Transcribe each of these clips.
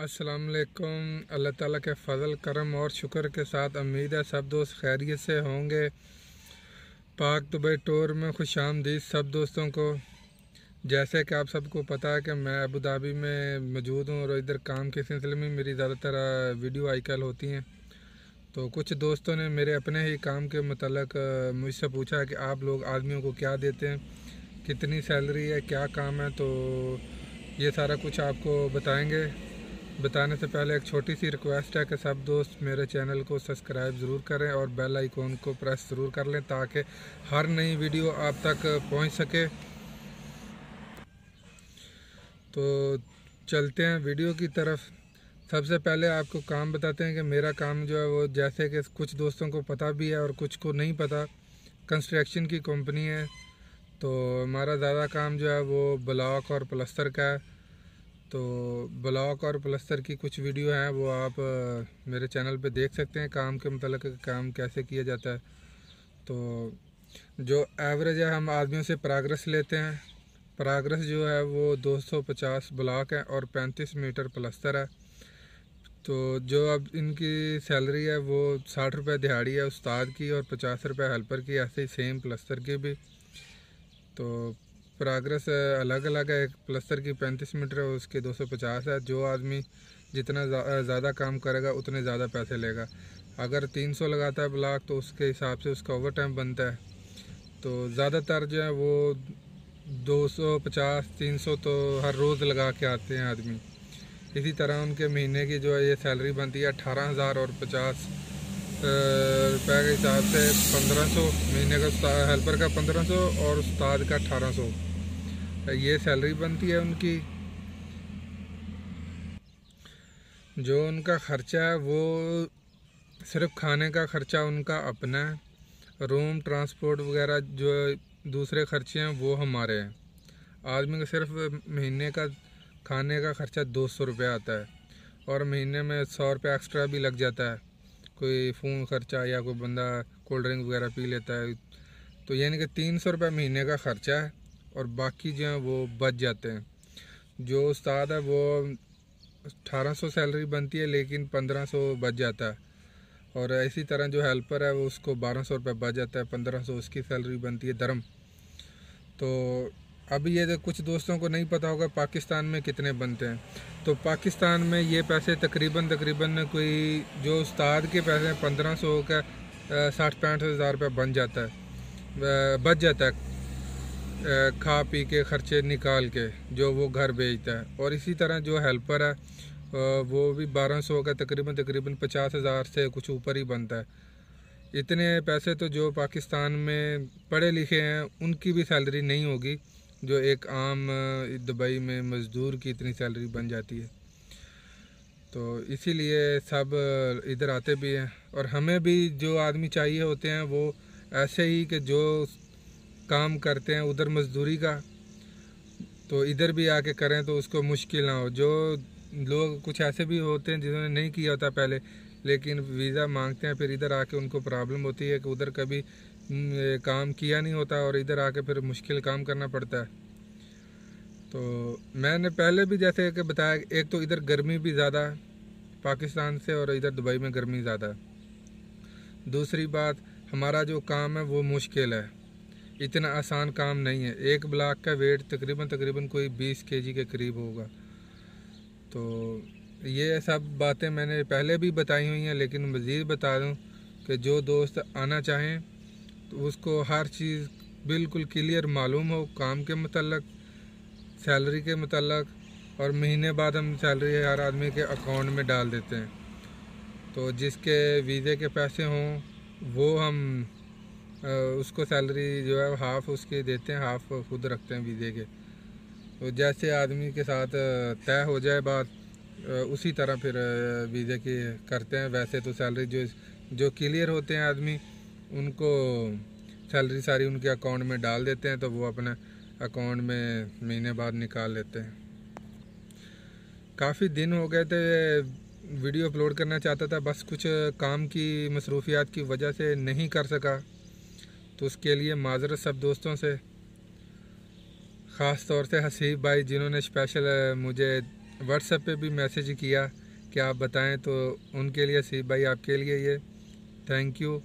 अस्सलाम वालेकुम अल्लाह ताला के फजल करम और शुक्र के साथ उम्मीद है सब दोस्त खैरियत से होंगे पाक दुबई टूर में खुश आमदी सब दोस्तों को जैसे कि आप सबको पता है कि मैं अबू धाबी में मौजूद हूँ और इधर काम के सिलसिले में मेरी ज़्यादातर वीडियो आईकल होती हैं तो कुछ दोस्तों ने मेरे अपने ही काम के मतलब मुझसे पूछा कि आप लोग आदमियों को क्या देते हैं कितनी सैलरी है क्या काम है तो ये सारा कुछ आपको बताएंगे बताने से पहले एक छोटी सी रिक्वेस्ट है कि सब दोस्त मेरे चैनल को सब्सक्राइब ज़रूर करें और बेल आइकॉन को प्रेस ज़रूर कर लें ताकि हर नई वीडियो आप तक पहुंच सके तो चलते हैं वीडियो की तरफ सबसे पहले आपको काम बताते हैं कि मेरा काम जो है वो जैसे कि कुछ दोस्तों को पता भी है और कुछ को नहीं पता कंस्ट्रक्शन की कंपनी है तो हमारा ज़्यादा काम जो है वो ब्लॉक और प्लस्तर का है तो ब्लॉक और प्लस्तर की कुछ वीडियो हैं वो आप मेरे चैनल पे देख सकते हैं काम के मतलब काम कैसे किया जाता है तो जो एवरेज है हम आदमियों से प्राग्रेस लेते हैं प्राग्रेस जो है वो 250 ब्लॉक है और 35 मीटर प्लस्तर है तो जो अब इनकी सैलरी है वो साठ रुपये दिहाड़ी है उस्ताद की और पचास रुपये हेल्पर की ऐसे ही सेम प्लस्तर की भी तो प्रोग्रेस अलग अलग है एक प्लस्तर की पैंतीस मीटर है उसके दो है जो आदमी जितना ज़्यादा काम करेगा उतने ज़्यादा पैसे लेगा अगर 300 लगाता है ब्लाक तो उसके हिसाब से उसका ओवर टाइम बनता है तो ज़्यादातर जो है वो 250 300 तो हर रोज़ लगा के आते हैं आदमी इसी तरह उनके महीने की जो है ये सैलरी बनती है 18000 हज़ार और पचास रुपये के हिसाब से पंद्रह सौ महीने का हेल्पर का पंद्रह सौ और उस्ताद का अठारह सौ तो ये सैलरी बनती है उनकी जो उनका ख़र्चा है वो सिर्फ खाने का ख़र्चा उनका अपना है रूम ट्रांसपोर्ट वगैरह जो दूसरे खर्चे हैं वो हमारे हैं आदमी का सिर्फ महीने का खाने का ख़र्चा दो सौ रुपया आता है और महीने में सौ रुपया एक्स्ट्रा भी लग जाता है कोई फ़ोन ख़र्चा या कोई बंदा कोल्ड ड्रिंक वगैरह पी लेता है तो यानी कि तीन सौ रुपये महीने का ख़र्चा है और बाकी जो हैं वो बच जाते हैं जो उस्ताद है वो 1800 सैलरी बनती है लेकिन 1500 बच जाता है और इसी तरह जो हेल्पर है वो उसको 1200 रुपये बच जाता है 1500 उसकी सैलरी बनती है धर्म तो अभी ये कुछ दोस्तों को नहीं पता होगा पाकिस्तान में कितने बनते हैं तो पाकिस्तान में ये पैसे तकरीबन तकरीबन कोई जो उस्ताद के पैसे हैं पंद्रह सौ का साठ पैंठ हज़ार रुपये बन जाता है बच जाता है खा पी के ख़र्चे निकाल के जो वो घर भेजता है और इसी तरह जो हेल्पर है वो भी बारह सौ का तकरीबन तकरीबन पचास हज़ार से कुछ ऊपर ही बनता है इतने पैसे तो जो पाकिस्तान में पढ़े लिखे हैं उनकी भी सैलरी नहीं होगी जो एक आम दुबई में मज़दूर की इतनी सैलरी बन जाती है तो इसीलिए सब इधर आते भी हैं और हमें भी जो आदमी चाहिए होते हैं वो ऐसे ही कि जो काम करते हैं उधर मजदूरी का तो इधर भी आके करें तो उसको मुश्किल ना हो जो लोग कुछ ऐसे भी होते हैं जिन्होंने नहीं किया होता पहले लेकिन वीज़ा मांगते हैं फिर इधर आके उनको प्रॉब्लम होती है कि उधर कभी काम किया नहीं होता और इधर आके फिर मुश्किल काम करना पड़ता है तो मैंने पहले भी जैसे कि बताया एक तो इधर गर्मी भी ज़्यादा पाकिस्तान से और इधर दुबई में गर्मी ज़्यादा दूसरी बात हमारा जो काम है वो मुश्किल है इतना आसान काम नहीं है एक ब्लाक का वेट तकरीबन तकरीबन कोई बीस के के करीब होगा तो ये सब बातें मैंने पहले भी बताई हुई हैं लेकिन मज़ीद बता दूँ कि जो दोस्त आना चाहें तो उसको हर चीज़ बिल्कुल क्लियर मालूम हो काम के मतलब सैलरी के मतलब और महीने बाद हम सैलरी हर आदमी के अकाउंट में डाल देते हैं तो जिसके वीज़े के पैसे हों वो हम उसको सैलरी जो है हाफ उसके देते हैं हाफ खुद रखते हैं वीज़े के तो जैसे आदमी के साथ तय हो जाए बात उसी तरह फिर वीज़े की करते हैं वैसे तो सैलरी जो जो क्लियर होते हैं आदमी उनको सैलरी सारी उनके अकाउंट में डाल देते हैं तो वो अपने अकाउंट में महीने बाद निकाल लेते हैं काफ़ी दिन हो गए थे वीडियो अपलोड करना चाहता था बस कुछ काम की मसरूफियात की वजह से नहीं कर सका तो उसके लिए माजरत सब दोस्तों से ख़ास तौर से हसीब भाई जिन्होंने स्पेशल मुझे व्हाट्सएप पे भी मैसेज किया कि आप बताएं तो उनके लिए हसीब भाई आपके लिए ये थैंक यू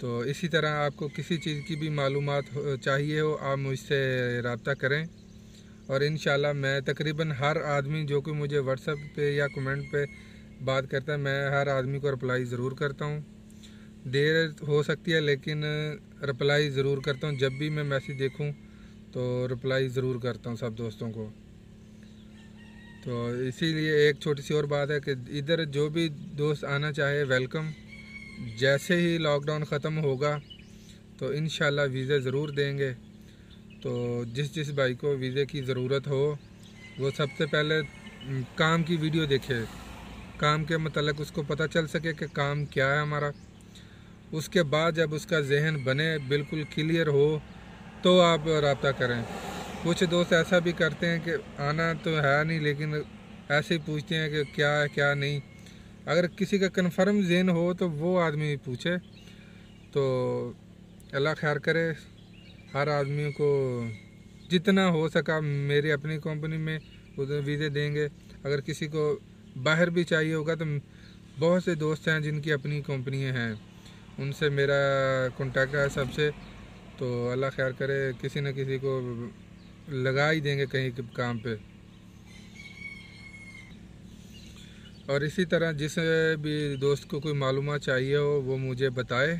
तो इसी तरह आपको किसी चीज़ की भी मालूम चाहिए हो आप मुझसे रबता करें और इन मैं तकरीबन हर आदमी जो कि मुझे व्हाट्सएप पे या कमेंट पे बात करता है मैं हर आदमी को रिप्लाई ज़रूर करता हूँ देर हो सकती है लेकिन रिप्लाई ज़रूर करता हूँ जब भी मैं मैसेज देखूँ तो रिप्लाई ज़रूर करता हूँ सब दोस्तों को तो इसीलिए एक छोटी सी और बात है कि इधर जो भी दोस्त आना चाहे वेलकम जैसे ही लॉकडाउन ख़त्म होगा तो इन वीज़ा ज़रूर देंगे तो जिस जिस भाई को वीज़े की ज़रूरत हो वो सबसे पहले काम की वीडियो देखे काम के मतलब उसको पता चल सके कि काम क्या है हमारा उसके बाद जब उसका जहन बने बिल्कुल क्लियर हो तो आप रबता करें कुछ दोस्त ऐसा भी करते हैं कि आना तो है नहीं लेकिन ऐसे ही पूछते हैं कि क्या है क्या नहीं अगर किसी का कन्फर्म जहन हो तो वो आदमी पूछे तो अल्लाह खैर करे हर आदमी को जितना हो सका मेरी अपनी कंपनी में उधर वीज़े देंगे अगर किसी को बाहर भी चाहिए होगा तो बहुत से दोस्त हैं जिनकी अपनी कंपनियाँ हैं उनसे मेरा कॉन्टैक्ट है सबसे तो अल्लाह खैर करे किसी न किसी को लगा ही देंगे कहीं के काम पे और इसी तरह जिस भी दोस्त को कोई मालूम चाहिए हो वो मुझे बताए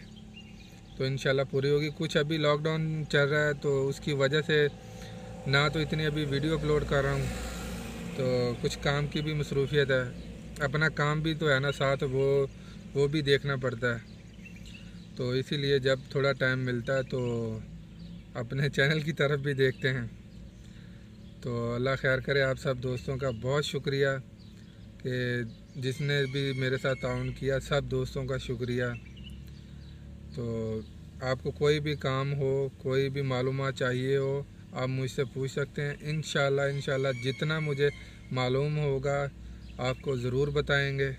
तो इन पूरी होगी कुछ अभी लॉकडाउन चल रहा है तो उसकी वजह से ना तो इतनी अभी वीडियो अपलोड कर रहा हूँ तो कुछ काम की भी मसरूफियत है अपना काम भी तो है ना साथ वो वो भी देखना पड़ता है तो इसीलिए जब थोड़ा टाइम मिलता है तो अपने चैनल की तरफ भी देखते हैं तो अल्लाह खैर करे आप सब दोस्तों का बहुत शुक्रिया कि जिसने भी मेरे साथ ताउन किया सब दोस्तों का शुक्रिया तो आपको कोई भी काम हो कोई भी मालूम चाहिए हो आप मुझसे पूछ सकते हैं इन शाला जितना मुझे मालूम होगा आपको ज़रूर बताएंगे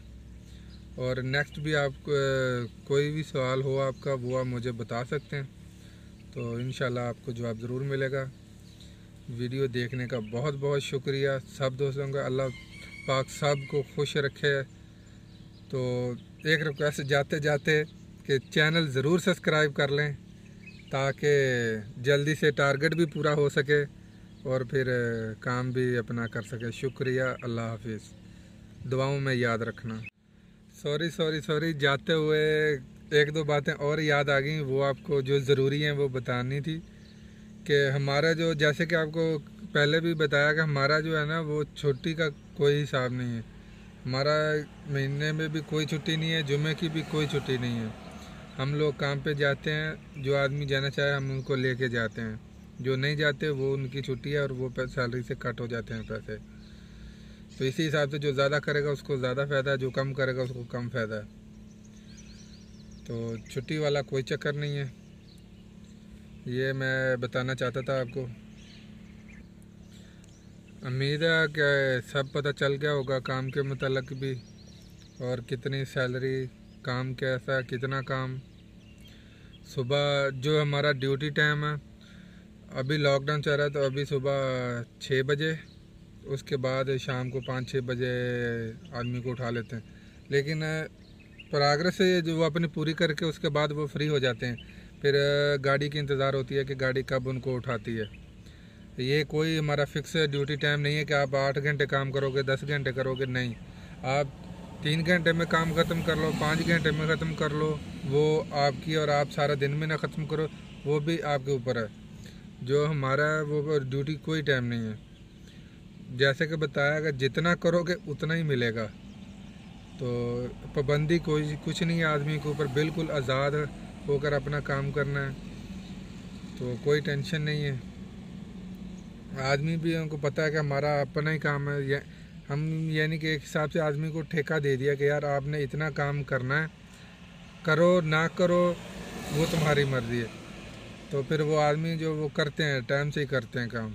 और नेक्स्ट भी आप कोई भी सवाल हो आपका वो आप मुझे बता सकते हैं तो इन आपको जवाब ज़रूर मिलेगा वीडियो देखने का बहुत बहुत शुक्रिया सब दोस्तों का अल्लाह पाक सब को खुश रखे तो एक रिक्वेस्ट जाते जाते कि चैनल ज़रूर सब्सक्राइब कर लें ताकि जल्दी से टारगेट भी पूरा हो सके और फिर काम भी अपना कर सके शुक्रिया अल्लाह हाफिज़ दुआओं में याद रखना सॉरी सॉरी सॉरी जाते हुए एक दो बातें और याद आ गई वो आपको जो ज़रूरी हैं वो बतानी थी कि हमारा जो जैसे कि आपको पहले भी बताया कि हमारा जो है ना वो छुट्टी का कोई हिसाब नहीं है हमारा महीने में भी कोई छुट्टी नहीं है जुमे की भी कोई छुट्टी नहीं है हम लोग काम पे जाते हैं जो आदमी जाना चाहे हम उनको लेके जाते हैं जो नहीं जाते वो उनकी छुट्टी है और वो सैलरी से कट हो जाते हैं पैसे तो इसी हिसाब से जो ज़्यादा करेगा उसको ज़्यादा फ़ायदा है जो कम करेगा उसको कम फ़ायदा है तो छुट्टी वाला कोई चक्कर नहीं है ये मैं बताना चाहता था आपको उम्मीद है कि सब पता चल गया होगा काम के मतलब भी और कितनी सैलरी काम कैसा कितना काम सुबह जो हमारा ड्यूटी टाइम है अभी लॉकडाउन चल रहा है तो अभी सुबह छः बजे उसके बाद शाम को पाँच छः बजे आदमी को उठा लेते हैं लेकिन प्राग्रेस से जो वो अपनी पूरी करके उसके बाद वो फ्री हो जाते हैं फिर गाड़ी की इंतज़ार होती है कि गाड़ी कब उनको उठाती है ये कोई हमारा फिक्स ड्यूटी टाइम नहीं है कि आप आठ घंटे काम करोगे दस घंटे करोगे नहीं आप तीन घंटे में काम ख़त्म कर लो पाँच घंटे में ख़त्म कर लो वो आपकी और आप सारा दिन में ना ख़त्म करो वो भी आपके ऊपर है जो हमारा वो ड्यूटी कोई टाइम नहीं है जैसे कि बताया कि जितना करोगे उतना ही मिलेगा तो पाबंदी कोई कुछ नहीं है आदमी के ऊपर बिल्कुल आज़ाद होकर अपना काम करना है तो कोई टेंशन नहीं है आदमी भी उनको पता है कि हमारा अपना ही काम है या हम यानी कि एक हिसाब से आदमी को ठेका दे दिया कि यार आपने इतना काम करना है करो ना करो वो तुम्हारी मर्ज़ी है तो फिर वो आदमी जो वो करते हैं टाइम से ही करते हैं काम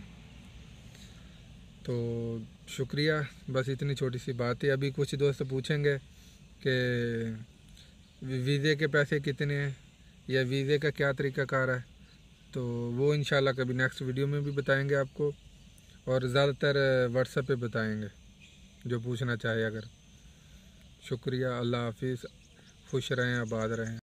तो शुक्रिया बस इतनी छोटी सी बात है अभी कुछ दोस्त पूछेंगे कि वीज़े के पैसे कितने हैं या वीज़े का क्या तरीका कार है तो वो इन कभी नेक्स्ट वीडियो में भी बताएंगे आपको और ज़्यादातर व्हाट्सएप पे बताएंगे जो पूछना चाहे अगर शुक्रिया अल्लाह हाफिज़ खुश रहें आबाद रहें